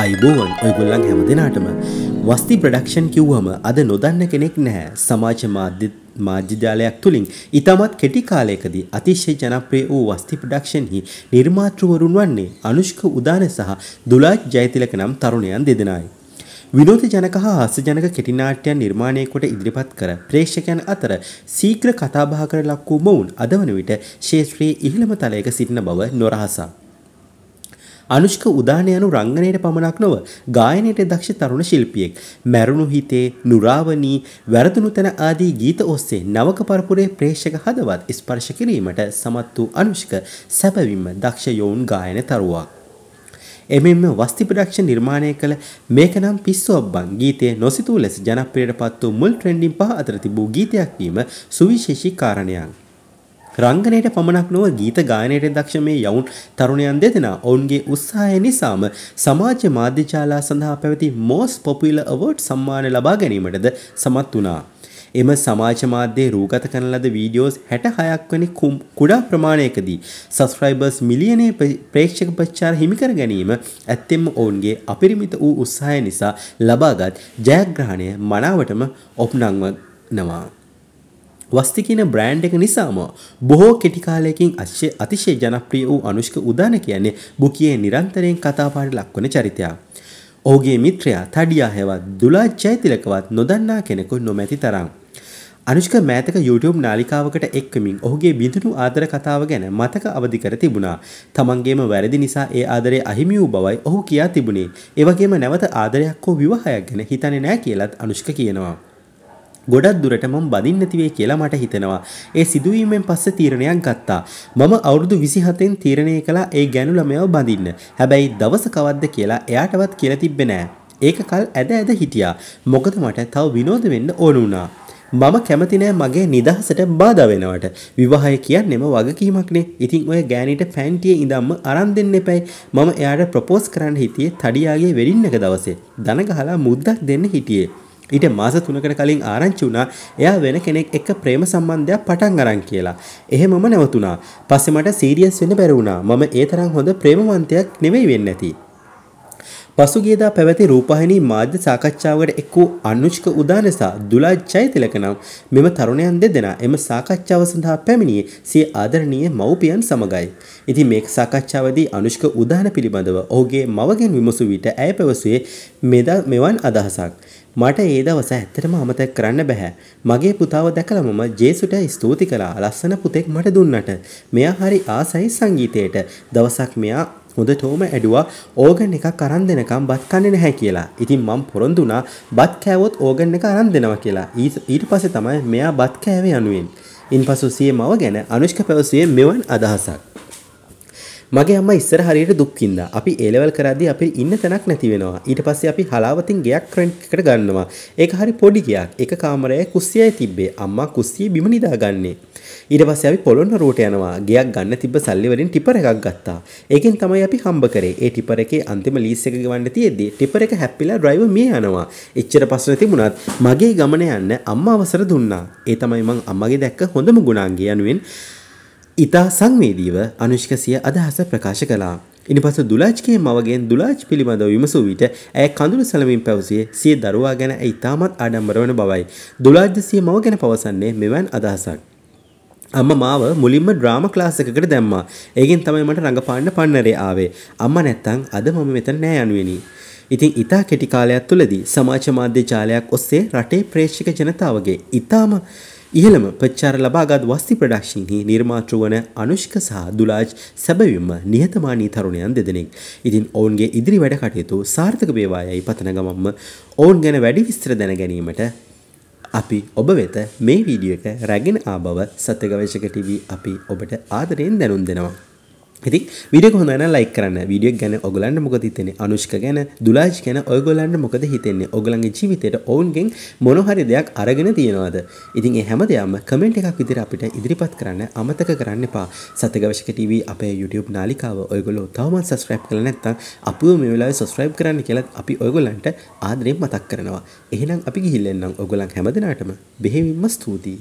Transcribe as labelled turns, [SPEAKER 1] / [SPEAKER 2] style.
[SPEAKER 1] අයිබෝවන් ඔයගොල්ලන් හැම දෙනාටම වස්ති ප්‍රඩක්ෂන් කිව්වම අද නොදන්න කෙනෙක් නැහැ සමාජ මාධ්‍ය මාධ්‍යජාලයක් තුළින් ඉතාමත් කෙටි කාලයකදී අතිශය ජනප්‍රිය වූ වස්ති ප්‍රඩක්ෂන්හි නිර්මාතෘවරුන් වන්නේ අනුෂ්ක උදාන සහ දුලාජ් ජයතිලක නම් තරුණයන් දෙදෙනයි. විනෝද ජනක හා හස්සජනක කෙටිනාට්‍යයන් නිර්මාණය කොට ඉදිරිපත් කර ප්‍රේක්ෂකයන් අතර සීක්‍ර කතාබහ කර ලක් වූ මොවුන් අදවන විට ශේත්‍රයේ ඉහළම තලයක සිටින බව නොරහසා. අනුෂ්ක උදාන යනු රංගනයට පමණක් නොව ගායනයට දක්ෂ තරුණ ශිල්පියෙක්. මැරුණු හිතේ නුරාවනී වැරදුණු තැන ආදී ගීත ඔස්සේ නවක පරපුරේ ප්‍රේක්ෂක හදවත් ස්පර්ශ කිරීමට සමත් වූ අනුෂ්ක සැබවින්ම දක්ෂ යෝන් ගායන තරුවක්. එමෙන්ම වස්ති ප්‍රොඩක්ෂන් නිර්මාණය කළ මේකනම් පිස්සු අබ්බන් ගීතය නොසිතූ ලෙස ජනප්‍රියට පත් වූ මුල් ට්‍රෙන්ඩින් පහ අතර තිබූ ගීතයක් වීම සුවිශේෂී කාරණයක්. රංගනයට පමණක් නොව ගීත ගායනයට දක්ෂ මේ යවුන් තරුණයන් දෙදෙනා ඔවුන්ගේ උත්සාහය නිසාම සමාජ මාධ්‍යජාලා සඳහා පැවති මෝස් පොපිල අවෝඩ් සම්මාන ලබා ගැනීමටද සමත් වනා. එම සමාජ මාධ්‍යයේ රූගත කරන ලද වීඩියෝස් 66ක් වැනි කුඩා ප්‍රමාණයකදී සබස්ක්‍රයිබර්ස් මිලියනේ ප්‍රේක්ෂක ප්‍රචාර හිමිකර ගැනීම ඇත්තෙන්ම ඔවුන්ගේ අපරිමිත වූ උත්සාහය නිසා ලබාගත් ජයග්‍රහණය මනාවටම ඔප්නංවනවා. වස්ති කියන බ්‍රෑන්ඩ් එක නිසාම බොහෝ කෙටි කාලයකින් අශ්‍ය අතිශය ජනප්‍රිය වූ අනුෂ්ක උදාන කියන්නේ බුකියේ නිරන්තරයෙන් කතාපාඩ ලක්වන චරිතයක්. ඔහුගේ මිත්‍රයා තඩියා හැවත් දුලා ජයතිලකවත් නොදන්නා කෙනෙකු නොමැති තරම්. අනුෂ්ක මෑතක YouTube නාලිකාවකට එක්වමින් ඔහුගේ බිඳුණු ආදර කතාව ගැන මතක අවදි කර තිබුණා. තමන්ගේම වැරදි නිසා ඒ ආදරය අහිමි වූ බවයි ඔහු කියා තිබුණේ. ඒ වගේම නැවත ආදරයක් හෝ විවාහයක් ගැන හිතන්නේ නැහැ කියලත් අනුෂ්ක කියනවා. ගොඩක් දුරට මම බඳින්න නැතිවේ කියලා මට හිතෙනවා. ඒ සිදුවීමෙන් පස්සේ තීරණයක් ගත්තා. මම අවුරුදු 27න් තීරණය කළා ඒ ගෑනු ළමයාව බඳින්න. හැබැයි දවස කවද්ද කියලා එයාටවත් කියලා තිබ්බේ නෑ. ඒක කල් ඇද ඇද හිටියා. මොකද මට තව විනෝද වෙන්න ඕන වුණා. මම කැමති නෑ මගේ නිදහසට බාධා වෙනවට. විවාහය කියන්නේම වගකීමක්නේ. ඉතින් ඔය ගෑණිට පැන්ටියේ ඉඳන්ම අරන් දෙන්න එපයි. මම එයාට ප්‍රොපෝස් කරන්න හිටියේ තඩියාගේ වෙඩින්නක දවසේ. දන ගහලා මුද්දක් දෙන්න හිටියේ. ඊට මාස 3කට කලින් ආරංචි වුණා එයා වෙන කෙනෙක් එක්ක ප්‍රේම සම්බන්ධයක් පටන් අරන් කියලා. එහෙමම නැවතුණා. පස්සේ මට සීරියස් වෙන්න බැරි වුණා. මම ඒ තරම් හොඳ ප්‍රේමවන්තයෙක් නෙවෙයි වෙන්නේ නැති. පසුගියදා පැවති රූපහිනී මාධ්‍ය සාකච්ඡාවකට එක් වූ අනුෂ්ක උදානසා දුලා ජයතිලක නම් මෙම තරුණයන් දෙදෙනා එම සාකච්ඡාව සඳහා පැමිණියේ සිය ආදරණීය මව්පියන් සමගයි. ඉතින් මේ සාකච්ඡාවේදී අනුෂ්ක උදාන පිළිබඳව ඔහුගේ මවගෙන් විමසු විට ඇය පැවසුවේ මෙවන් අදහසක්. මට ඒ දවස ඇත්තටම අමතක කරන්න බෑ. මගේ පුතාව දැකලා මම ජේසුට ස්තුති කළා. ලස්සන පුතෙක් මට දුන්නට. මෙයා හරි ආසයි සංගීතයට. දවසක් මෙයා හොඳටම ඇඩුවා ඕගන් එකක් අරන් දෙනකම් බත් කන්නේ නැහැ කියලා. ඉතින් මම පොරොන්දු වුණා බත් කෑවොත් ඕගන් එක අරන් දෙනවා කියලා. ඊට පස්සේ තමයි මෙයා බත් කෑවේ යනුවෙන්. ඉන්පසු සිය මව ගැන අනුෂ්ක පැවසුවේ මෙවන් අදහසක්. මගේ අම්මා ඉස්සර හරියට දුක් විඳා. අපි ඒ ලෙවල් කරද්දී අපිට ඉන්න තැනක් නැති වෙනවා. ඊට පස්සේ අපි හලාවතින් ගෙයක් රෙන්ට් එකට ගන්නවා. ඒක හරි පොඩි ගයක්. එක කාමරයයි කුස්සියයි තිබ්බේ. අම්මා කුස්සියේ බිම නිදාගන්නේ. ඊට පස්සේ අපි පොළොන්න රෝට යනවා. ගෙයක් ගන්න තිබ්බ සල්ලි වලින් ටිපර් එකක් ගත්තා. ඒකෙන් තමයි අපි හම්බ කරේ. ඒ ටිපර් එකේ අන්තිම ලීස් එක ගෙවන්න තියෙද්දි ටිපර් එක හැප්පිලා ඩ්‍රයිවර් මිය යනවා. එච්චර ප්‍රශ්න තිබුණත් මගේ ගමන යන්න අම්මා අවසර දුන්නා. ඒ තමයි මං අම්මගේ දැක්ක හොඳම ගුණාංගය යනුවෙන් ඉතා සංවේදීව අනුෂ්ක සිය අදහස ප්‍රකාශ කළා. ඉනිපසු දුලාජ්ගේ මවගෙන් දුලාජ් පිළිබඳව විමසූ විට ඇය කඳුළු සැලමින් පැවසියේ සිය දරුවා ගැන ඇ ඉතාමත් ආඩම්බර වන බවයි. දුලාජ්ද සිය මව ගැන පවසන්නේ මෙවන් අදහසක්. අම්ම මාව මුලින්ම ඩ්‍රාම ක්ලාස් එකකට දැම්මා. ඒකෙන් තමයි මට රඟපාන්න පන්නරේ ආවේ. අම්මා නැත්තම් අද මම මෙතන නෑ යනුවෙනි. ඉතින් ඉතා කෙටි කාලයක් තුලදී සමාජ මාධ්‍ය ජාලයක් ඔස්සේ රටේ ප්‍රේක්ෂක ජනතාවගේ ඉතාම ඉහළම ප්‍රචාර ලබාගත් වස්ති ප්‍රඩක්ෂන්හි නිර්මාතෘ වන අනුෂ්ක සහ දුලාජ් සැබවින්ම නිහතමානී තරුණයන් දෙදෙනෙක්. ඉතින් ඔවුන්ගේ ඉදිරි වැඩ කටයුතු සාර්ථක වේවායයි පතන ගමම්ම ඔවුන් ගැන වැඩි විස්තර දැන ගැනීමට අපි ඔබ වෙත මේ වීඩියක රැගෙන ආබව සත්‍යගවේශක ටීවී අපි ඔබට ආදරයෙන් දැනුම් දෙනවා. ඉති විඩියක හොඳන ලයි කරන්න විඩිය ගැන ඔගලන්න මොකද හිතෙන අනුෂ්ක ගැන දුලාජ් ගැන ඔයගොලන්න මොකද හිතෙන්නේ ඔගලන්ගේ ජීවිතයට ඔවුන්ගෙන් මොනොහරි දෙයක් අරගෙන තියෙනවාද ඉතින් ඒ හැම දෙයක්ම කමෙන්ට් එකක් විදිහට අපිට ඉදිරිපත් කරන්න අමතක කරන්න එපා සත්‍යගවශක TV අපේ YouTube නාලිකාව ඔයගොල්ලෝ තවමත් subscribe කරලා නැත්නම් අපිව මේ වෙලාවේ subscribe කරන්න කියලත් අපි ඔයගොල්ලන්ට ආදරයෙන් මතක් කරනවා එහෙනම් අපි ගිහිල්ලා එන්නම් ඔයගොල්ලන් හැමදෙනාටම බෙහෙවින්ම ස්තුතියි